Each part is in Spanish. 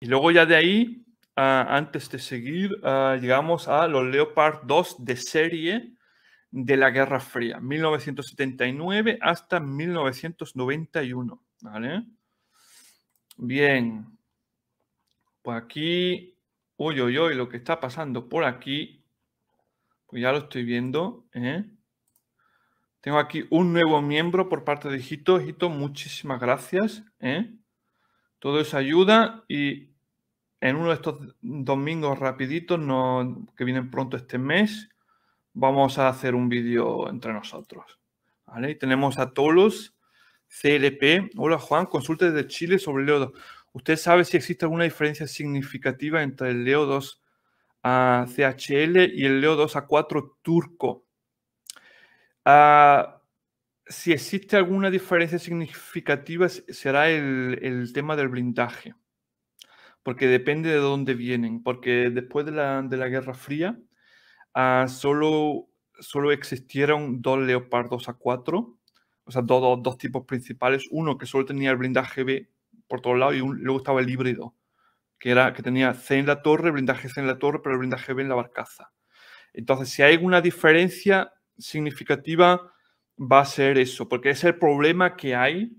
Y luego ya de ahí, ah, antes de seguir, ah, llegamos a los Leopard 2 de serie de la Guerra Fría, 1979 hasta 1991. ¿vale? Bien. Pues aquí, uy, uy, uy, lo que está pasando por aquí, pues ya lo estoy viendo. ¿eh? Tengo aquí un nuevo miembro por parte de Hito. Hito, muchísimas gracias. ¿eh? Todo eso ayuda y en uno de estos domingos rapiditos no, que vienen pronto este mes, vamos a hacer un vídeo entre nosotros. tenemos a Tolos CLP. Hola Juan, consulta desde Chile sobre Leo 2. ¿Usted sabe si existe alguna diferencia significativa entre el Leo 2 a CHL y el Leo 2 a 4 turco? Ah si existe alguna diferencia significativa será el, tema del blindaje, porque depende de dónde vienen, porque después de la, Guerra Fría ah, solo, solo existieron dos Leopardos A4, o sea, dos, dos, tipos principales, uno que solo tenía el blindaje B por todos lados y un, luego estaba el híbrido, que, era, que tenía C en la torre, blindaje C en la torre, pero el blindaje B en la barcaza. Entonces, si hay alguna diferencia significativa va a ser eso, porque es el problema que hay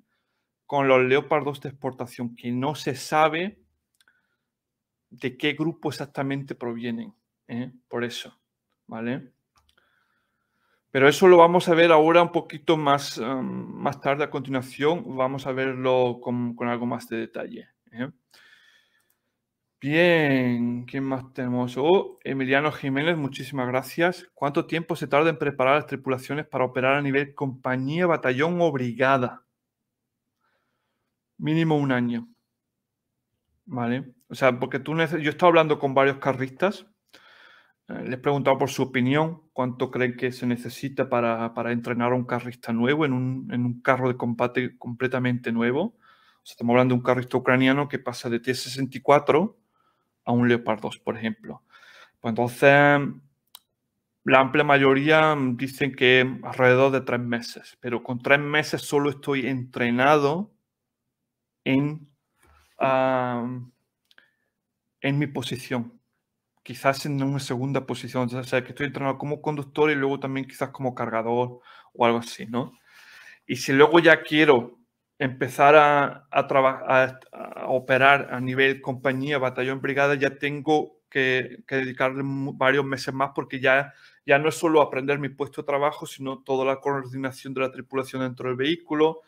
con los leopardos de exportación, que no se sabe de qué grupo exactamente provienen, ¿eh? por eso, ¿vale? Pero eso lo vamos a ver ahora un poquito más, um, más tarde a continuación, vamos a verlo con, algo más de detalle. ¿eh? Bien, ¿quién más tenemos? Oh, Emiliano Jiménez, muchísimas gracias. ¿Cuánto tiempo se tarda en preparar las tripulaciones para operar a nivel compañía, batallón o brigada? Mínimo un año. ¿Vale? O sea, porque tú yo he estado hablando con varios carristas, eh, les he preguntado por su opinión, cuánto creen que se necesita para, entrenar a un carrista nuevo en un, en un carro de combate completamente nuevo. estamos hablando de un carrista ucraniano que pasa de T-64 a un Leopard por ejemplo. Pues entonces, la amplia mayoría dicen que alrededor de tres meses, pero con tres meses solo estoy entrenado en, en mi posición. Quizás en una segunda posición, o sea, que estoy entrenado como conductor y luego también quizás como cargador o algo así, ¿no? Y si luego ya quiero empezar a, a, trabajar a, operar a nivel compañía, batallón, brigada, ya tengo que, que, dedicarle varios meses más porque ya, ya no es solo aprender mi puesto de trabajo, sino toda la coordinación de la tripulación dentro del vehículo,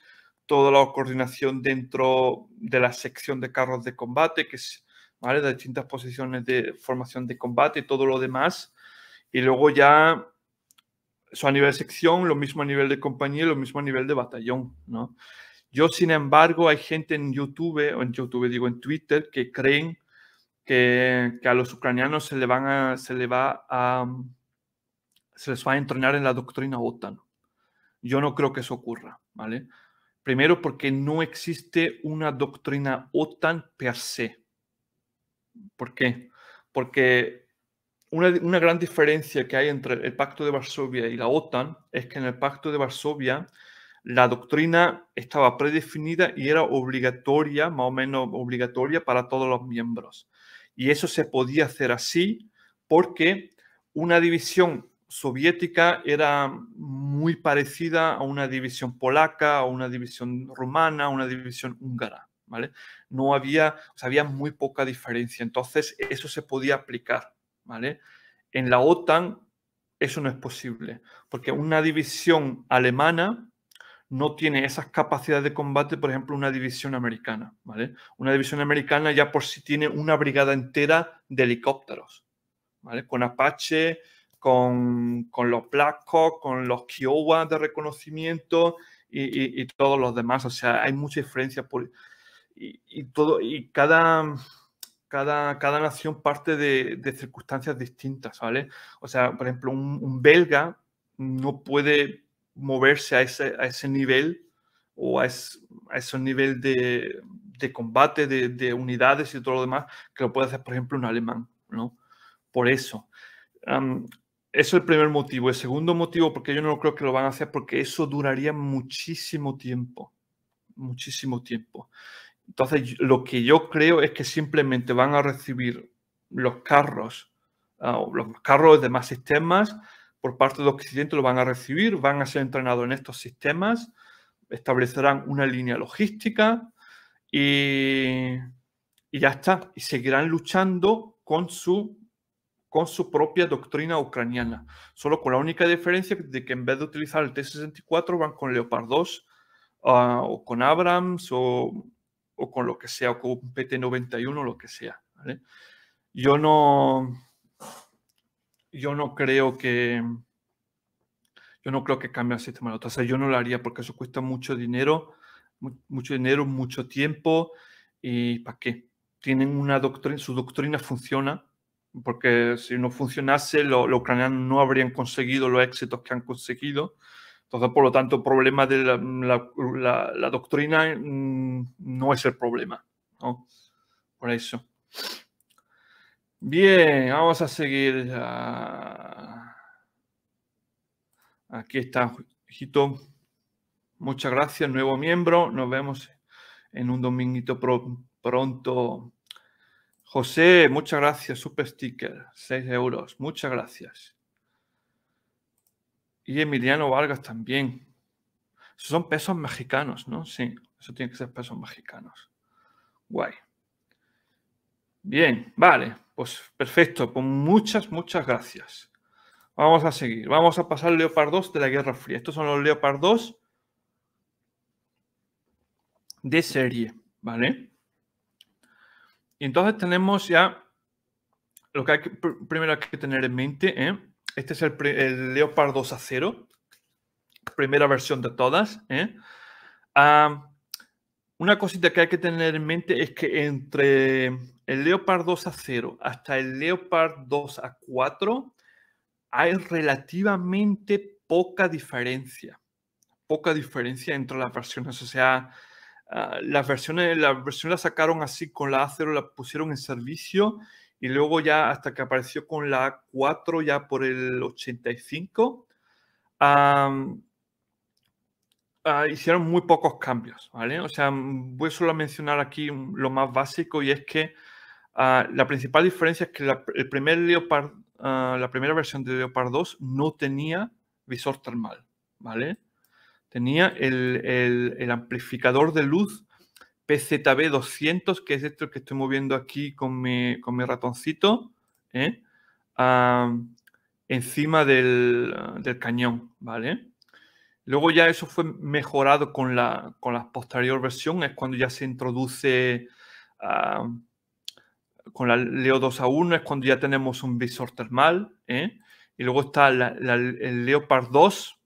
toda la coordinación dentro de la sección de carros de combate, que es ¿vale? de distintas posiciones de formación de combate y todo lo demás. Y luego ya eso a nivel de sección, lo mismo a nivel de compañía, lo mismo a nivel de batallón, ¿no? Yo, sin embargo, hay gente en YouTube, o en YouTube digo en Twitter, que creen que, a los ucranianos se, les va a entrenar en la doctrina OTAN. Yo no creo que eso ocurra, ¿vale? Primero porque no existe una doctrina OTAN per se. ¿Por qué? Porque una, gran diferencia que hay entre el Pacto de Varsovia y la OTAN es que en el Pacto de Varsovia la doctrina estaba predefinida y era obligatoria, más o menos obligatoria para todos los miembros. Y eso se podía hacer así porque una división soviética era muy parecida a una división polaca, a una división rumana, a una división húngara. ¿vale? No había, había muy poca diferencia. Entonces, eso se podía aplicar. ¿vale? En la OTAN, eso no es posible, porque una división alemana no tiene esas capacidades de combate, por ejemplo, una división americana, ¿vale? Una división americana ya por sí tiene una brigada entera de helicópteros, ¿vale? Con Apache, con, con los Black con los Kiowa de reconocimiento y, y, todos los demás. O sea, hay mucha diferencia por... Y, todo, y cada, cada, cada, nación parte de, circunstancias distintas, ¿vale? O sea, por ejemplo, un belga no puede moverse a ese, a ese nivel o a ese, a ese nivel de, de combate, de, de, unidades y todo lo demás, que lo puede hacer, por ejemplo, un alemán, ¿no? Por eso. eso es el primer motivo. El segundo motivo, porque yo no creo que lo van a hacer, porque eso duraría muchísimo tiempo. Muchísimo tiempo. Entonces, lo que yo creo es que simplemente van a recibir los carros, ah, los carros de más sistemas, por parte de Occidente lo van a recibir, van a ser entrenados en estos sistemas, establecerán una línea logística y, ya está, y seguirán luchando con su, con su propia doctrina ucraniana, solo con la única diferencia de que en vez de utilizar el T-64 van con Leopard 2 ah, o con Abrams o, con lo que sea, o con PT-91 o lo que sea. Yo no yo no creo que yo no creo que cambie el sistema de O sea, yo no lo haría porque eso cuesta mucho dinero, mucho dinero, mucho tiempo. ¿Y para qué? Tienen una doctrina, su doctrina funciona, porque si no funcionase, los ucranianos no habrían conseguido los éxitos que han conseguido. Entonces, por lo tanto, el problema de la, doctrina mm, no es el problema. ¿no? Por eso. Bien, vamos a seguir Aquí está, Jito. Muchas gracias, nuevo miembro. Nos vemos en un dominguito pronto. José, muchas gracias. Super sticker, 6 euros. Muchas gracias. Y Emiliano Vargas también. Son pesos mexicanos, ¿no? Sí, eso tiene que ser pesos mexicanos. Guay. Bien, vale, pues perfecto, pues muchas, muchas gracias. Vamos a seguir, vamos a pasar Leopard 2 de la Guerra Fría. Estos son los Leopard 2 de serie, ¿vale? Y entonces tenemos ya lo que, hay primero hay que tener en mente, ¿eh? este es el, Leopard 2 a 0, primera versión de todas. ¿eh? Ah, una cosita que hay que tener en mente es que entre el Leopard 2 a 0 hasta el Leopard 2 a 4 hay relativamente poca diferencia, poca diferencia entre las versiones. O sea, ah, las versiones, la versión la sacaron así con la A0, la pusieron en servicio y luego ya hasta que apareció con la A4 ya por el 85. Ah, hicieron muy pocos cambios, ¿vale? O sea, mm, voy solo a mencionar aquí lo más básico y es que Ah, la principal diferencia es que la, el primer ah, la primera versión de Leopard 2 no tenía visor termal, ¿vale? Tenía el, amplificador de luz PZB 200, que es esto que estoy moviendo aquí con mi, ratoncito, ¿eh? encima del, cañón, ¿vale? Luego ya eso fue mejorado con la, posterior versión, es cuando ya se introduce con la Leo 2 a 1 es cuando ya tenemos un visor termal. ¿eh? Y luego está el Leopard 2,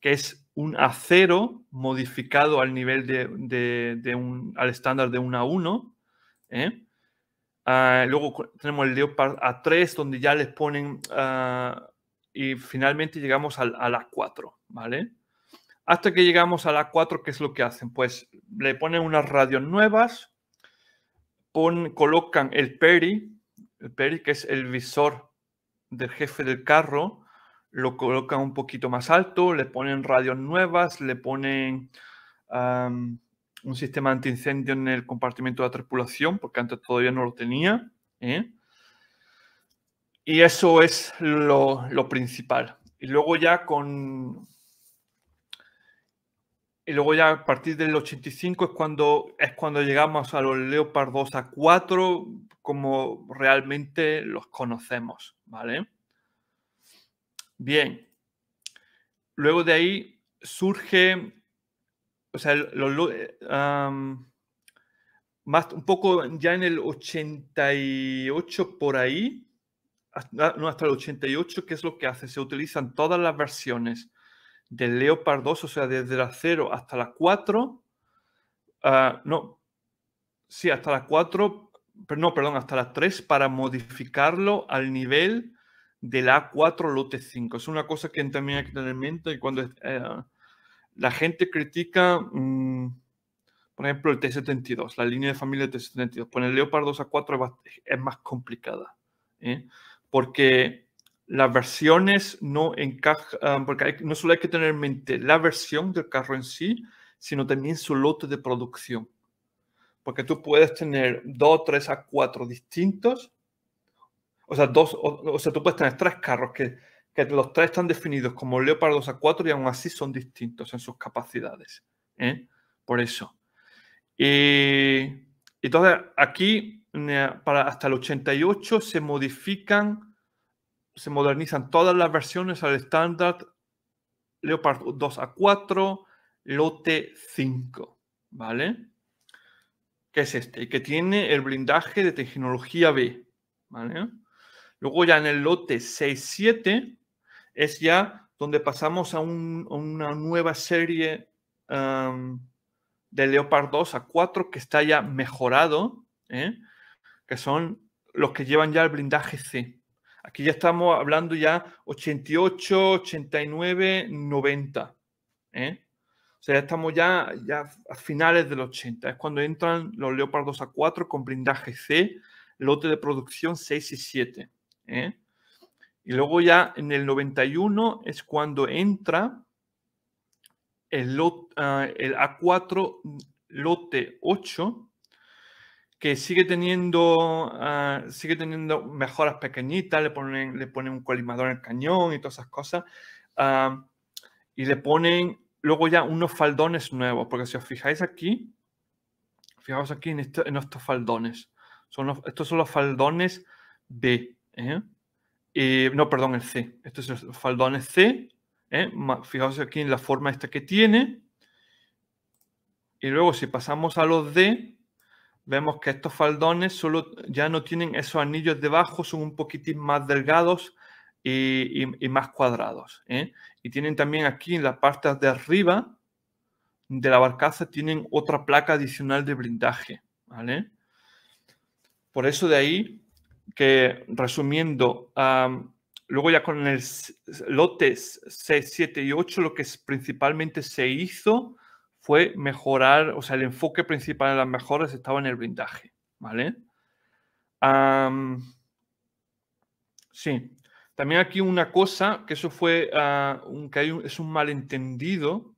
que es un acero modificado al nivel de, un, al estándar de 1 a 1. ¿eh? Ah, luego tenemos el Leopard A3, donde ya les ponen. Ah, y finalmente llegamos al, las A4, ¿vale? Hasta que llegamos a A4, ¿qué es lo que hacen? Pues le ponen unas radios nuevas colocan el peri, el que es el visor del jefe del carro, lo colocan un poquito más alto, le ponen radios nuevas, le ponen un sistema antiincendio en el compartimento de la tripulación, porque antes todavía no lo tenía. ¿eh? Y eso es lo, lo principal. Y luego ya con y luego ya a partir del 85 es cuando, es cuando llegamos a los Leopard 2 a 4 como realmente los conocemos, ¿vale? Bien. Luego de ahí surge, o sea, los, más, un poco ya en el 88 por ahí, no, hasta el 88, ¿qué es lo que hace? Se utilizan todas las versiones del Leopard 2, o sea, desde la 0 hasta la 4, ah, no, sí, hasta la 4, no, perdón, hasta la 3 para modificarlo al nivel del A4 lote 5. Es una cosa que también hay que tener en mente y cuando eh, la gente critica, mm, por ejemplo, el T72, la línea de familia del T72, poner Leopard 2 a 4 es, más complicada, ¿eh? porque las versiones no encajan, ah, porque no solo hay que tener en mente la versión del carro en sí, sino también su lote de producción. Porque tú puedes tener dos, tres a cuatro distintos, o sea, dos, o, sea tú puedes tener tres carros que, que, los tres están definidos como Leopard 2 a 4 y aún así son distintos en sus capacidades. ¿eh? Por eso. Y, entonces, aquí eh, para hasta el 88 se modifican se modernizan todas las versiones al estándar Leopard 2 a 4, lote 5, ¿vale? Que es este, que tiene el blindaje de tecnología B, ¿vale? Luego ya en el lote 6-7 es ya donde pasamos a, una nueva serie de Leopard 2 a 4 que está ya mejorado, ¿eh? que son los que llevan ya el blindaje C, Aquí ya estamos hablando ya 88, 89, 90. O sea, ya estamos ya, ya a finales del 80. Es cuando entran los Leopardos A4 con blindaje C, lote de producción 6 y 7. ¿eh? Y luego ya en el 91 es cuando entra el A4 ah, lote 8 que sigue teniendo, ah, sigue teniendo mejoras pequeñitas, le ponen, le ponen un colimador el cañón y todas esas cosas, ah, y le ponen luego ya unos faldones nuevos, porque si os fijáis aquí, fijaos aquí en, estos faldones, son estos son los faldones B, ¿eh? Eh, no, perdón, el C, estos son los faldones C, ¿eh? fijaos aquí en la forma esta que tiene, y luego si pasamos a los D, Vemos que estos faldones solo ya no tienen esos anillos debajo, son un poquitín más delgados y, más cuadrados. ¿eh? Y tienen también aquí en la parte de arriba de la barcaza, tienen otra placa adicional de blindaje. Por eso de ahí que resumiendo, luego ya con el lotes 6, 7 y 8 lo que principalmente se hizo fue mejorar, o sea, el enfoque principal de las mejoras estaba en el blindaje, ¿vale? sí, también aquí una cosa, que eso fue, ah, un, que es un malentendido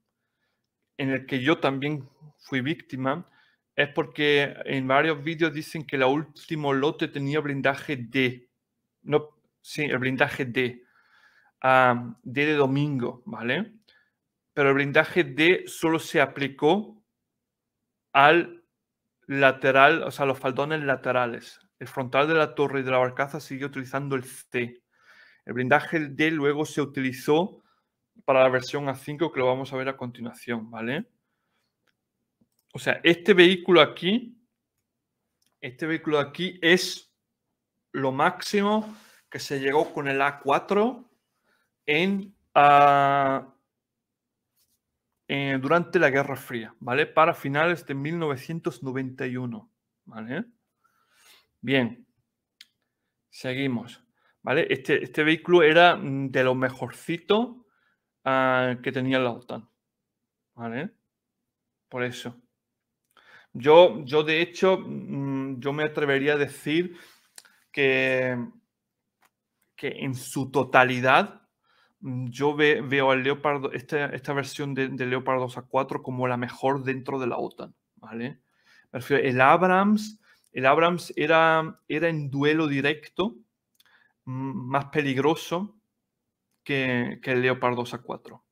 en el que yo también fui víctima, es porque en varios vídeos dicen que el último lote tenía blindaje D. No, sí, el blindaje D. D de domingo, ¿vale? pero el blindaje D solo se aplicó al lateral, o sea, los faldones laterales. El frontal de la torre y de la barcaza siguió utilizando el C. El blindaje D luego se utilizó para la versión A5 que lo vamos a ver a continuación, ¿vale? O sea, este vehículo aquí, este vehículo aquí es lo máximo que se llegó con el A4 en, a ah, eh, durante la Guerra Fría, ¿vale? Para finales de 1991, ¿vale? Bien, seguimos, ¿vale? Este, este vehículo era mm, de lo mejorcito ah, que tenía la OTAN, ¿vale? Por eso. Yo, yo de hecho, mm, yo me atrevería a decir que, que en su totalidad Mm, yo veo al Leopardo, esta, esta versión de, de Leopard 2 a 4 como la mejor dentro de la OTAN, ¿vale? el Abrams, el Abrams era, era en duelo directo, mm, más peligroso que, que el leopardo 2 a 4.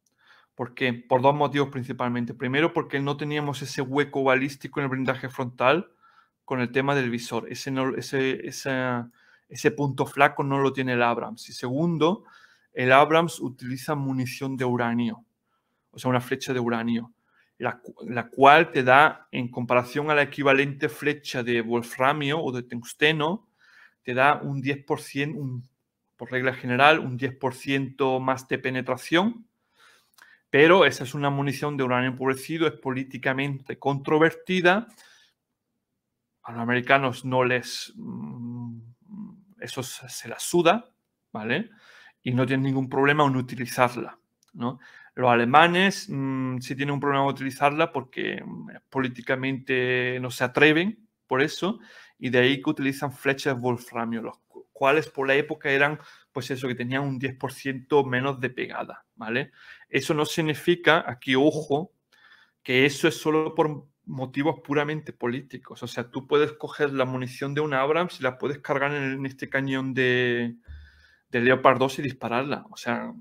¿Por qué? Por dos motivos principalmente. Primero, porque no teníamos ese hueco balístico en el blindaje frontal con el tema del visor. Ese, ese, ese punto flaco no lo tiene el Abrams. Y segundo, el Abrams utiliza munición de uranio, o sea, una flecha de uranio, la, cual te da, en comparación a la equivalente flecha de wolframio o de tungsteno, te da un 10%, por regla general, un 10% más de penetración, pero esa es una munición de uranio empobrecido, es políticamente controvertida. A los americanos no les... Mm, eso se la suda, ¿vale? y no tienen ningún problema en utilizarla. ¿no? Los alemanes mm, sí tienen un problema en utilizarla porque mm, políticamente no se atreven por eso, y de ahí que utilizan flechas wolframio, los cuales por la época eran, pues eso, que tenían un 10% menos de pegada, ¿vale? Eso no significa, aquí ojo, que eso es solo por motivos puramente políticos. O sea, tú puedes coger la munición de un Abrams y la puedes cargar en, este cañón de, de Leopard 2 y dispararla. O sea,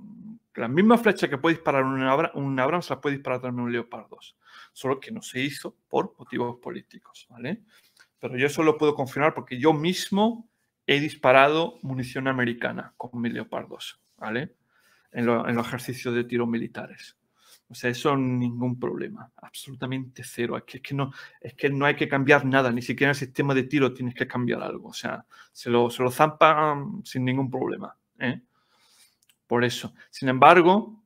la misma flecha que puede disparar un, Abra un Abrams la puede disparar también un Leopard 2. Solo que no se hizo por motivos políticos, ¿vale? Pero yo eso lo puedo confirmar porque yo mismo he disparado munición americana con mi Leopard 2, ¿vale? En, los ejercicios de tiro militares. O sea, eso ningún problema, absolutamente cero. Es que, es que, no, es que no hay que cambiar nada, ni siquiera el sistema de tiro tienes que cambiar algo. O sea, se lo, se lo zampa sin ningún problema. ¿eh? Por eso. Sin embargo,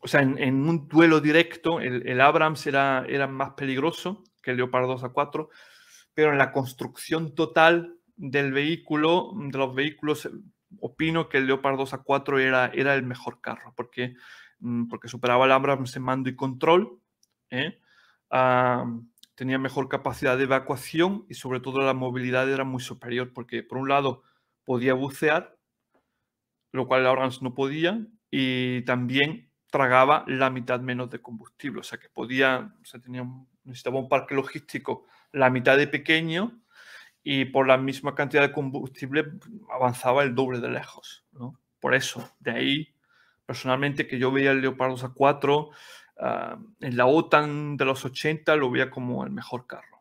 o sea, en, un duelo directo, el, Abrams era, más peligroso que el Leopard 2 a 4, pero en la construcción total del vehículo, de los vehículos, opino que el Leopard 2 a 4 era, era el mejor carro, porque, mm, porque superaba el Abrams en mando y control, ¿eh? ah, tenía mejor capacidad de evacuación y sobre todo la movilidad era muy superior, porque por un lado podía bucear lo cual la Orange no podía, y también tragaba la mitad menos de combustible, o sea que podía, o sea, tenía, necesitaba un parque logístico la mitad de pequeño y por la misma cantidad de combustible avanzaba el doble de lejos. Por eso, de ahí, personalmente, que yo veía el Leopardo A4 ah, en la OTAN de los 80, lo veía como el mejor carro.